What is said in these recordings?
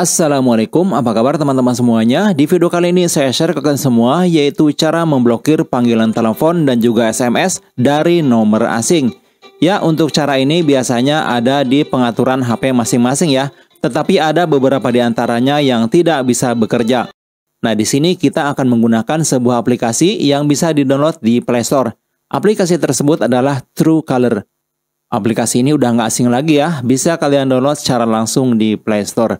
Assalamualaikum, apa kabar teman-teman semuanya? Di video kali ini saya share ke kalian semua yaitu cara memblokir panggilan telepon dan juga SMS dari nomor asing. Ya, untuk cara ini biasanya ada di pengaturan HP masing-masing ya, tetapi ada beberapa di antaranya yang tidak bisa bekerja. Nah, di sini kita akan menggunakan sebuah aplikasi yang bisa di di Play Store. Aplikasi tersebut adalah True Color. Aplikasi ini udah nggak asing lagi ya, bisa kalian download secara langsung di Play Store.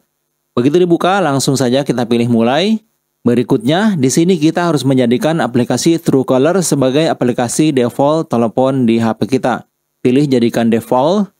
Begitu dibuka, langsung saja kita pilih mulai. Berikutnya, di sini kita harus menjadikan aplikasi Truecaller sebagai aplikasi default telepon di HP kita. Pilih jadikan default,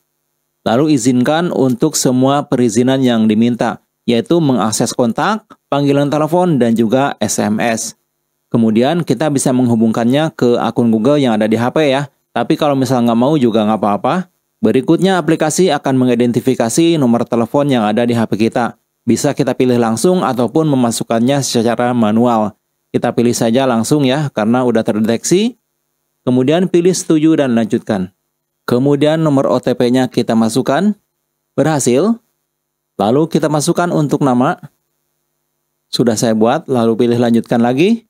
lalu izinkan untuk semua perizinan yang diminta, yaitu mengakses kontak, panggilan telepon, dan juga SMS. Kemudian kita bisa menghubungkannya ke akun Google yang ada di HP ya. Tapi kalau misalnya nggak mau juga nggak apa-apa. Berikutnya aplikasi akan mengidentifikasi nomor telepon yang ada di HP kita. Bisa kita pilih langsung ataupun memasukkannya secara manual. Kita pilih saja langsung ya, karena sudah terdeteksi. Kemudian pilih setuju dan lanjutkan. Kemudian nomor OTP-nya kita masukkan. Berhasil. Lalu kita masukkan untuk nama. Sudah saya buat, lalu pilih lanjutkan lagi.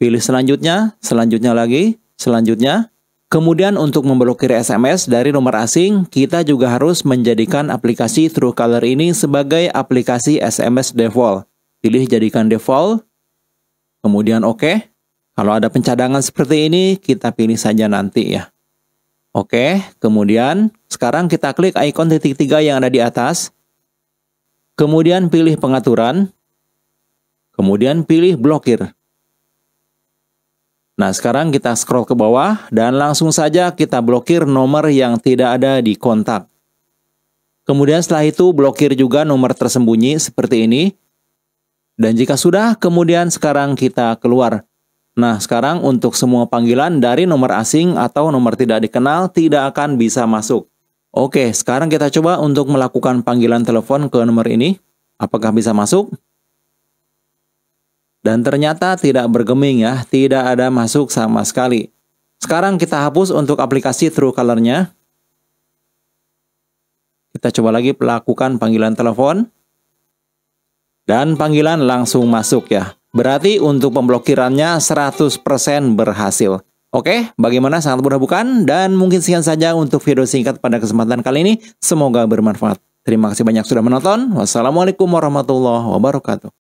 Pilih selanjutnya, selanjutnya lagi, selanjutnya. Kemudian untuk memblokir SMS dari nomor asing, kita juga harus menjadikan aplikasi Truecaller ini sebagai aplikasi SMS default. Pilih jadikan default, kemudian oke. OK. Kalau ada pencadangan seperti ini, kita pilih saja nanti ya. Oke, kemudian sekarang kita klik ikon titik tiga yang ada di atas. Kemudian pilih pengaturan. Kemudian pilih blokir. Nah, sekarang kita scroll ke bawah dan langsung saja kita blokir nomor yang tidak ada di kontak. Kemudian setelah itu blokir juga nomor tersembunyi seperti ini. Dan jika sudah, kemudian sekarang kita keluar. Nah, sekarang untuk semua panggilan dari nomor asing atau nomor tidak dikenal tidak akan bisa masuk. Oke, sekarang kita coba untuk melakukan panggilan telepon ke nomor ini. Apakah bisa masuk? Dan ternyata tidak bergeming ya, tidak ada masuk sama sekali. Sekarang kita hapus untuk aplikasi True Color-nya. Kita coba lagi lakukan panggilan telepon. Dan panggilan langsung masuk ya. Berarti untuk pemblokirannya 100% berhasil. Oke, bagaimana sangat mudah bukan? Dan mungkin sekian saja untuk video singkat pada kesempatan kali ini. Semoga bermanfaat. Terima kasih banyak sudah menonton. Wassalamualaikum warahmatullahi wabarakatuh.